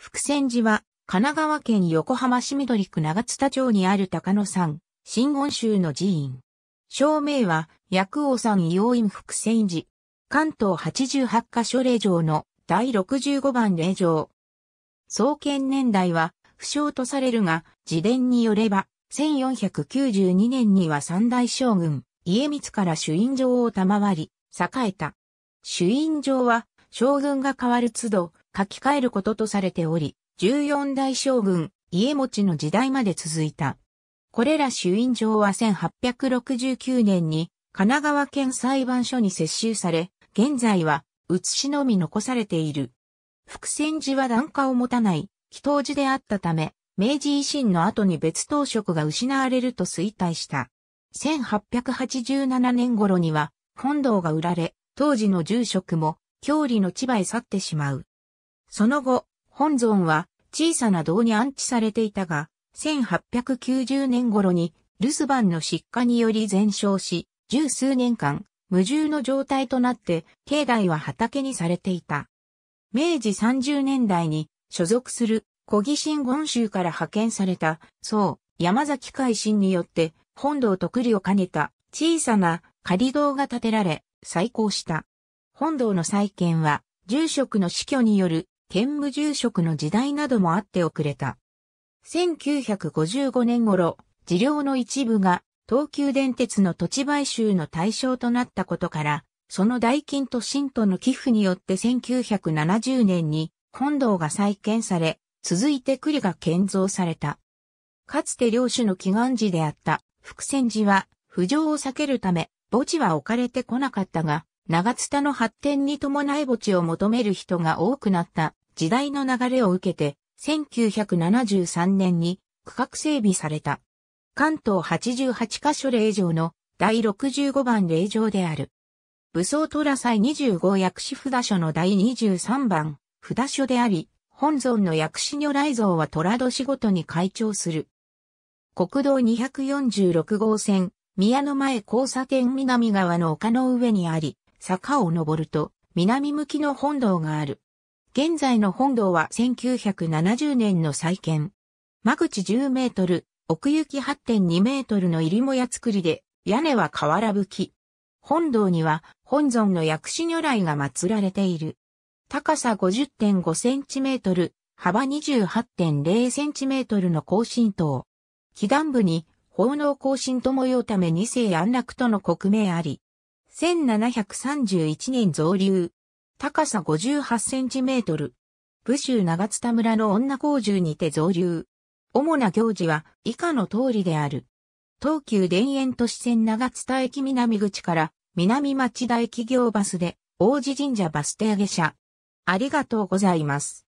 福泉寺は、神奈川県横浜市緑区長津田町にある高野山、新言宗の寺院。正名は、薬王山王院福泉寺。関東八十八カ所霊場の第六十五番霊場。創建年代は、不詳とされるが、自伝によれば、1492年には三大将軍、家光から主院城を賜り、栄えた。主院城は、将軍が変わる都度、書き換えることとされており、14代将軍、家持の時代まで続いた。これら主因状は1869年に神奈川県裁判所に接収され、現在は写しのみ残されている。伏線寺は檀家を持たない、祈祷寺であったため、明治維新の後に別当職が失われると衰退した。1887年頃には本堂が売られ、当時の住職も郷里の千葉へ去ってしまう。その後、本尊は小さな堂に安置されていたが、1890年頃に留守番の失火により全焼し、十数年間、無重の状態となって、境内は畑にされていた。明治30年代に所属する小木新言州から派遣された、そう、山崎海新によって、本堂と栗を兼ねた小さな仮堂が建てられ、再興した。本堂の再建は、住職の死去による兼務住職の時代などもあって遅れた。1955年頃、治療の一部が東急電鉄の土地買収の対象となったことから、その代金と信徒の寄付によって1970年に本堂が再建され、続いて栗が建造された。かつて領主の祈願寺であった福線寺は浮上を避けるため墓地は置かれてこなかったが、長津田の発展に伴い墓地を求める人が多くなった時代の流れを受けて、1973年に区画整備された。関東88カ所令場の第65番令場である。武装虎祭25薬師札所の第23番札所であり、本尊の薬師如来像は虎年ごとに開帳する。国道246号線、宮の前交差点南側の丘の上にあり、坂を登ると、南向きの本堂がある。現在の本堂は1970年の再建。間口10メートル、奥行き8.2メートルの入りもや作りで、屋根は瓦吹き。本堂には本尊の薬師如来が祀られている。高さ50.5センチメートル、幅28.0センチメートルの高新塔。祈願部に、奉納更新と模様ため二世安楽との国名あり。1731年造立、高さ58センチメートル。武州長津田村の女工場にて造流。主な行事は以下の通りである。東急田園都市線長津田駅南口から南町田駅行バスで王子神社バス停下車。ありがとうございます。